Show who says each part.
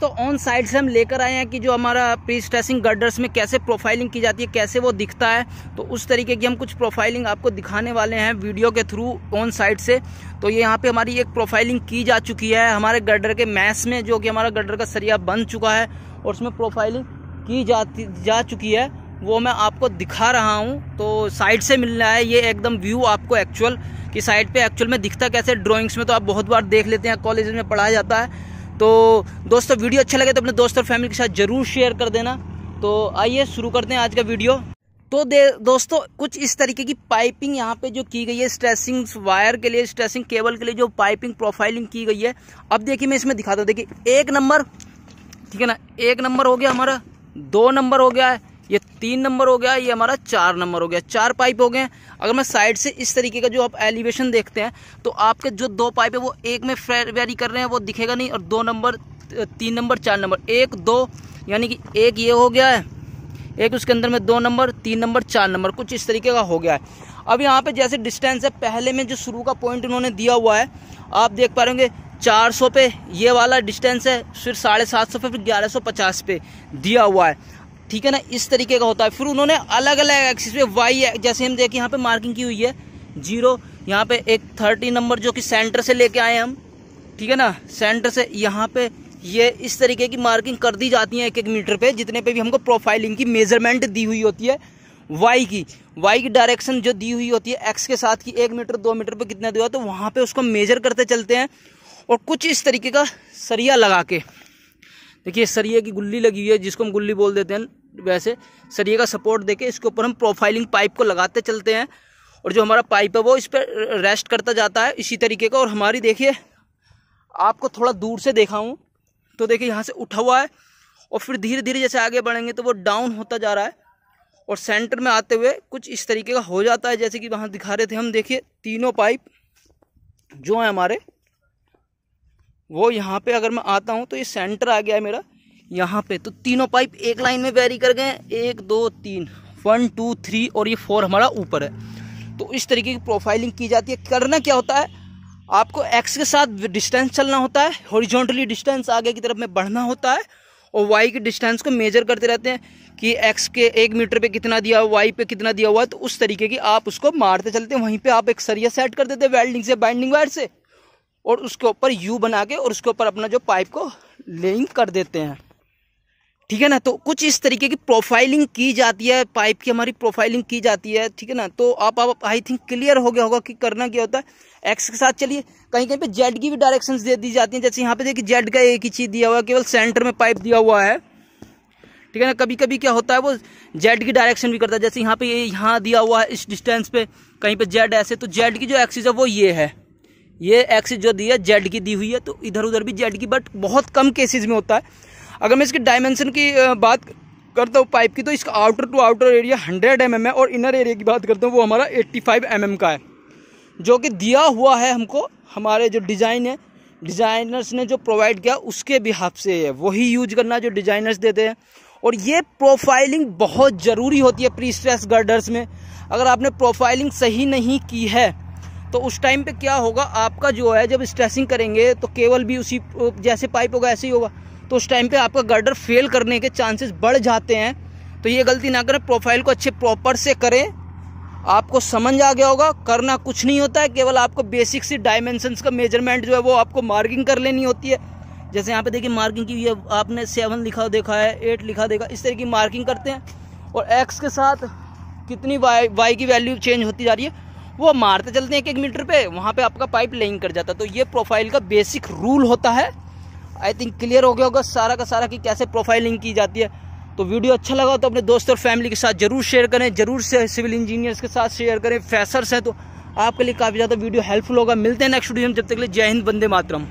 Speaker 1: तो on side से हम लेकर आए हैं कि जो हमारा प्री स्ट्रेसिंग गर्डर्स में कैसे प्रोफाइलिंग की जाती है कैसे वो दिखता है तो उस तरीके की हम कुछ प्रोफाइलिंग आपको दिखाने वाले हैं वीडियो के थ्रू ऑन साइड से तो ये यहाँ पे हमारी एक प्रोफाइलिंग की जा चुकी है हमारे गर्डर के मैस में जो कि हमारा गर्डर का सरिया बन चुका है और उसमें प्रोफाइलिंग की जाती जा चुकी है वो मैं आपको दिखा रहा हूँ तो साइड से मिल रहा है ये एकदम व्यू आपको एक्चुअल कि साइड पे एक्चुअल में दिखता कैसे ड्राइंग्स में तो आप बहुत बार देख लेते हैं कॉलेज में पढ़ाया जाता है तो दोस्तों वीडियो अच्छा लगे तो अपने दोस्त और फैमिली के साथ ज़रूर शेयर कर देना तो आइए शुरू करते हैं आज का वीडियो तो दे दोस्तों कुछ इस तरीके की पाइपिंग यहाँ पे जो की गई है स्ट्रेसिंग वायर के लिए स्ट्रेसिंग केबल के लिए जो पाइपिंग प्रोफाइलिंग की गई है अब देखिए मैं इसमें दिखाता हूँ देखिए एक नंबर ठीक है ना एक नंबर हो गया हमारा दो नंबर हो गया है ये तीन नंबर हो गया ये हमारा चार नंबर हो गया चार पाइप हो गए अगर मैं साइड से इस तरीके का जो आप एलिवेशन देखते हैं तो आपके जो दो पाइप है वो एक में वेरी कर रहे हैं वो दिखेगा नहीं और दो नंबर तीन नंबर चार नंबर एक दो यानी कि एक ये हो गया है एक उसके अंदर में दो नंबर तीन नंबर चार नंबर कुछ इस तरीके का हो गया है अब यहाँ पे जैसे डिस्टेंस है पहले में जो शुरू का पॉइंट उन्होंने दिया हुआ है आप देख पा रहे होंगे चार सौ पे ये वाला डिस्टेंस है फिर साढ़े सात सौ पे फिर ग्यारह सौ पचास पे दिया हुआ है ठीक है ना इस तरीके का होता है फिर उन्होंने अलग अलग एक्सिस पे वाई जैसे हम देखें यहाँ पे मार्किंग की हुई है जीरो यहाँ पे एक थर्टी नंबर जो कि सेंटर से लेके आए हम ठीक है ना सेंटर से यहाँ पे ये इस तरीके की मार्किंग कर दी जाती है एक एक मीटर पे जितने पे भी हमको प्रोफाइलिंग की मेजरमेंट दी हुई होती है वाई की वाई की डायरेक्शन जो दी हुई होती है एक्स के साथ की एक मीटर दो मीटर पे कितना दिया तो वहाँ पे उसको मेजर करते चलते हैं और कुछ इस तरीके का सरिया लगा के देखिए सरिये की गुल्ली लगी हुई है जिसको हम गुल्ली बोल देते हैं वैसे सरिये का सपोर्ट देके इसके ऊपर हम प्रोफाइलिंग पाइप को लगाते चलते हैं और जो हमारा पाइप है वो इस पर रेस्ट करता जाता है इसी तरीके का और हमारी देखिए आपको थोड़ा दूर से देखा हूँ तो देखिए यहाँ से उठा हुआ है और फिर धीरे धीरे जैसे आगे बढ़ेंगे तो वो डाउन होता जा रहा है और सेंटर में आते हुए कुछ इस तरीके का हो जाता है जैसे कि वहाँ दिखा रहे थे हम देखिए तीनों पाइप जो हैं हमारे वो यहाँ पे अगर मैं आता हूँ तो ये सेंटर आ गया है मेरा यहाँ पे तो तीनों पाइप एक लाइन में वेरी कर गए एक दो तीन वन टू थ्री और ये फोर हमारा ऊपर है तो इस तरीके की प्रोफाइलिंग की जाती है करना क्या होता है आपको एक्स के साथ डिस्टेंस चलना होता है हॉरिजॉन्टली डिस्टेंस आगे की तरफ में बढ़ना होता है और वाई के डिस्टेंस को मेजर करते रहते हैं कि एक्स के एक मीटर पे कितना दिया हुआ वाई पे कितना दिया हुआ है तो उस तरीके की आप उसको मारते चलते हैं वहीं पे आप एक सरिया सेट कर देते हैं वेल्डिंग से बाइंडिंग वायर से और उसके ऊपर यू बना के और उसके ऊपर अपना जो पाइप को लेइंग कर देते हैं ठीक है ना तो कुछ इस तरीके की प्रोफाइलिंग की जाती है पाइप की हमारी प्रोफाइलिंग की जाती है ठीक है ना तो आप आप आई थिंक क्लियर हो गया होगा कि करना क्या होता है एक्स के साथ चलिए कहीं कहीं पे जेड की भी डायरेक्शंस दे दी जाती हैं जैसे यहाँ पे देखिए जेड का एक ही चीज़ दिया हुआ है केवल सेंटर में पाइप दिया हुआ है ठीक है ना कभी कभी क्या होता है वो जेड की डायरेक्शन भी करता है जैसे यहाँ पे ये यहाँ दिया हुआ है इस डिस्टेंस पे कहीं पर जेड ऐसे तो जेड की जो एक्सिस है वो ये है ये एक्सिस जो दी है जेड की दी हुई है तो इधर उधर भी जेड की बट बहुत कम केसेस में होता है अगर मैं इसके डायमेंशन की बात करता हूँ पाइप की तो इसका outer to outer area hundred M है और इनर एरिया की बात करता हूँ वो हमारा एट्टी फाइव mm का है जो कि दिया हुआ है हमको हमारे जो डिज़ाइन है डिज़ाइनर्स ने जो प्रोवाइड किया उसके बिहाफ से है वही यूज करना जो डिज़ाइनर्स देते हैं और ये प्रोफाइलिंग बहुत ज़रूरी होती है प्री स्ट्रेस गर्डर्स में अगर आपने प्रोफाइलिंग सही नहीं की है तो उस टाइम पे क्या होगा आपका जो है जब स्ट्रेसिंग करेंगे तो केवल भी उसी जैसे पाइप होगा ऐसे ही होगा तो उस टाइम पे आपका गर्डर फेल करने के चांसेस बढ़ जाते हैं तो ये गलती ना करें प्रोफाइल को अच्छे प्रॉपर से करें आपको समझ आ गया होगा करना कुछ नहीं होता है केवल आपको बेसिक सी डायमेंशंस का मेजरमेंट जो है वो आपको मार्किंग कर लेनी होती है जैसे यहाँ पे देखिए मार्किंग की आपने सेवन लिखा देखा है एट लिखा देखा इस तरह की मार्किंग करते हैं और एक्स के साथ कितनी वाई वाई की वैल्यू चेंज होती जा रही है वो मारते चलते हैं एक एक मीटर पे वहाँ पे आपका पाइप लेइंग कर जाता है तो ये प्रोफाइल का बेसिक रूल होता है आई थिंक क्लियर हो गया होगा सारा का सारा कि कैसे प्रोफाइलिंग की जाती है तो वीडियो अच्छा लगा तो अपने दोस्त और फैमिली के साथ जरूर शेयर करें जरूर से सिविल इंजीनियर्स के साथ शेयर करें फैसर्स हैं तो आपके लिए काफ़ी ज़्यादा वीडियो हेल्पफुल होगा मिलते हैं नेक्स्ट वीडियो में जब तक के लिए जय हिंद बंदे मातरम